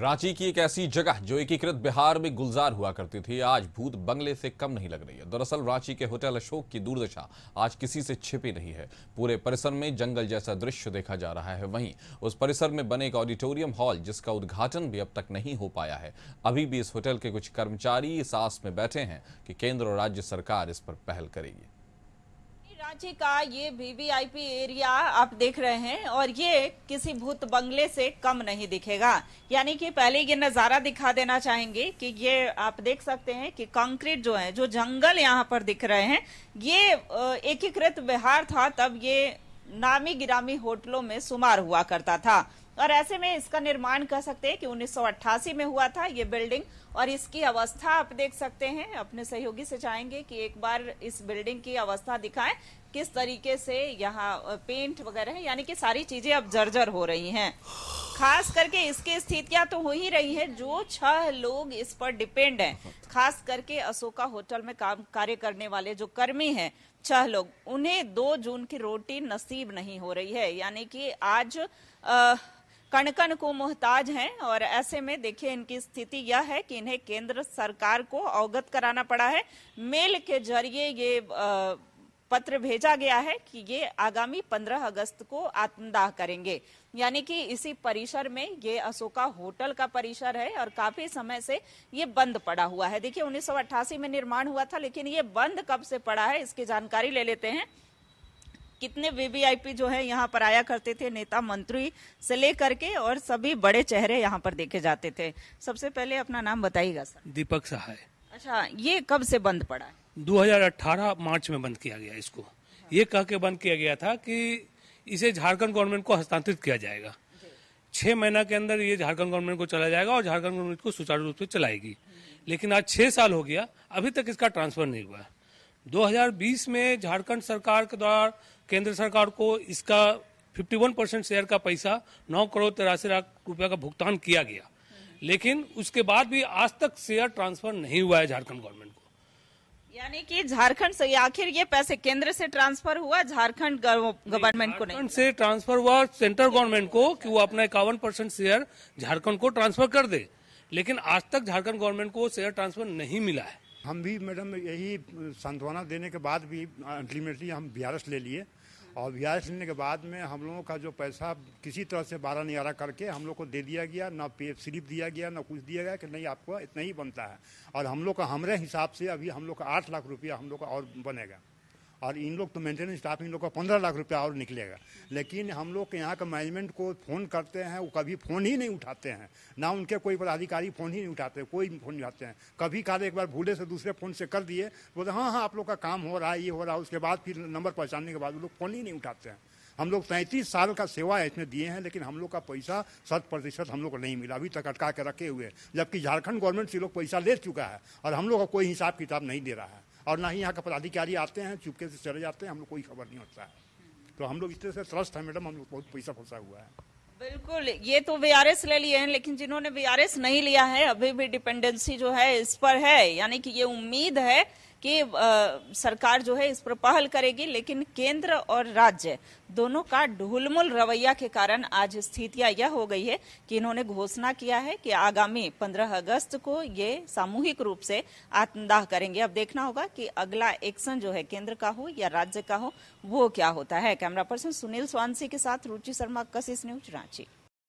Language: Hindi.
रांची की एक ऐसी जगह जो एकीकृत बिहार में गुलजार हुआ करती थी आज भूत बंगले से कम नहीं लग रही है दरअसल रांची के होटल अशोक की दुर्दशा आज किसी से छिपी नहीं है पूरे परिसर में जंगल जैसा दृश्य देखा जा रहा है वहीं उस परिसर में बने एक ऑडिटोरियम हॉल जिसका उद्घाटन भी अब तक नहीं हो पाया है अभी भी इस होटल के कुछ कर्मचारी इस आस में बैठे हैं कि केंद्र और राज्य सरकार इस पर पहल करेगी रांची का ये वीवीआईपी एरिया आप देख रहे हैं और ये किसी भूत बंगले से कम नहीं दिखेगा यानी कि पहले ये नज़ारा दिखा देना चाहेंगे कि ये आप देख सकते हैं कि कंक्रीट जो है जो जंगल यहाँ पर दिख रहे हैं ये एकीकृत बिहार था तब ये नामी गिरामी होटलों में शुमार हुआ करता था और ऐसे में इसका निर्माण कह सकते हैं कि 1988 में हुआ था ये बिल्डिंग और इसकी अवस्था आप देख सकते हैं अपने सहयोगी से चाहेंगे कि एक बार इस बिल्डिंग की अवस्था दिखाएं किस तरीके से यहाँ पेंट वगैरह है यानी कि सारी चीजें अब जर्जर हो रही हैं खास करके इसकी स्थितियां तो हो ही रही है जो छह लोग इस पर डिपेंड है खास करके अशोका होटल में काम कार्य करने वाले जो कर्मी है छह लोग उन्हें दो जून की रोटी नसीब नहीं हो रही है यानी कि आज आ, कण कण को मोहताज हैं और ऐसे में देखिए इनकी स्थिति यह है कि इन्हें केंद्र सरकार को अवगत कराना पड़ा है मेल के जरिए ये पत्र भेजा गया है कि ये आगामी 15 अगस्त को आत्मदाह करेंगे यानी कि इसी परिसर में ये अशोका होटल का परिसर है और काफी समय से ये बंद पड़ा हुआ है देखिए 1988 में निर्माण हुआ था लेकिन ये बंद कब से पड़ा है इसकी जानकारी ले लेते हैं कितने वीवीआईपी जो है यहाँ पर आया करते थे नेता मंत्री से लेकर के और सभी बड़े चेहरे यहाँ पर देखे जाते थे सबसे पहले अपना नाम बताइएगा सर दीपक सहाय अच्छा ये कब से बंद पड़ा है 2018 मार्च में बंद किया गया इसको ये कह के बंद किया गया था कि इसे झारखंड गवर्नमेंट को हस्तांतरित किया जाएगा छह महीना के अंदर ये झारखंड गवर्नमेंट को चला जाएगा और झारखंड गवर्नमेंट को सुचारू रूप से चलाएगी लेकिन आज छह साल हो गया अभी तक इसका ट्रांसफर नहीं हुआ है 2020 में झारखंड सरकार के द्वारा केंद्र सरकार को इसका 51 परसेंट शेयर का पैसा नौ करोड़ तिरासी लाख रुपया का भुगतान किया गया लेकिन उसके बाद भी आज तक शेयर ट्रांसफर नहीं हुआ है झारखंड गवर्नमेंट को यानी कि झारखंड से आखिर ये पैसे केंद्र से ट्रांसफर हुआ झारखंड गवर्नमेंट को नहीं से ट्रांसफर हुआ सेंट्रल गवर्नमेंट को कि वो अपना इक्यावन परसेंट शेयर झारखंड को ट्रांसफर कर दे लेकिन आज तक झारखंड गवर्नमेंट को शेयर ट्रांसफर नहीं मिला है हम भी मैडम यही सांत्वना देने के बाद भी अल्टीमेटली हम बी ले लिए और बी लेने के बाद में हम लोगों का जो पैसा किसी तरह से बारह नियारा करके हम लोग को दे दिया गया ना पे स्लिप दिया गया ना कुछ दिया गया कि नहीं आपको इतना ही बनता है और हम लोग का हमारे हिसाब से अभी हम लोग का आठ लाख रुपया हम लोग का और बनेगा और इन लोग तो मेंटेनेंस स्टाफ इन लोग का पंद्रह लाख रुपया और निकलेगा लेकिन हम लोग के यहाँ का मैनेजमेंट को फ़ोन करते हैं वो कभी फ़ोन ही नहीं उठाते हैं ना उनके कोई पदाधिकारी फ़ोन ही नहीं उठाते कोई फ़ोन नहीं उठाते हैं कभी कार्य एक बार भूले से दूसरे फ़ोन से कर दिए बोलते हाँ हाँ आप लोग का काम हो रहा है ये हो रहा है उसके बाद फिर नंबर पहचानने के बाद वो लोग फ़ोन ही नहीं उठाते हैं हम लोग सैंतीस साल का सेवा इसमें दिए हैं लेकिन हम लोग का पैसा शत प्रतिशत हम लोग को नहीं मिला अभी तक अटका के रखे हुए जबकि झारखंड गवर्नमेंट से लोग पैसा ले चुका है और हम लोग का कोई हिसाब किताब नहीं दे रहा है और ना ही यहाँ का पदाधिकारी आते हैं चुपके से चले जाते हैं हम लोग कोई खबर नहीं होता है तो हम लोग इस तरह से त्रस्त है मैडम हम लोग बहुत पैसा फंसा हुआ है बिल्कुल ये तो वीआरएस ले लिए हैं लेकिन जिन्होंने वीआरएस नहीं लिया है अभी भी डिपेंडेंसी जो है इस पर है यानी कि ये उम्मीद है कि आ, सरकार जो है इस पर पहल करेगी लेकिन केंद्र और राज्य दोनों का ढुलमुल रवैया के कारण आज स्थितियां यह हो गई है कि इन्होंने घोषणा किया है कि आगामी 15 अगस्त को ये सामूहिक रूप से आत्मदाह करेंगे अब देखना होगा कि अगला एक्शन जो है केंद्र का हो या राज्य का हो वो क्या होता है कैमरा पर्सन सुनील स्वांसी के साथ रुचि शर्मा कशिश न्यूज रांची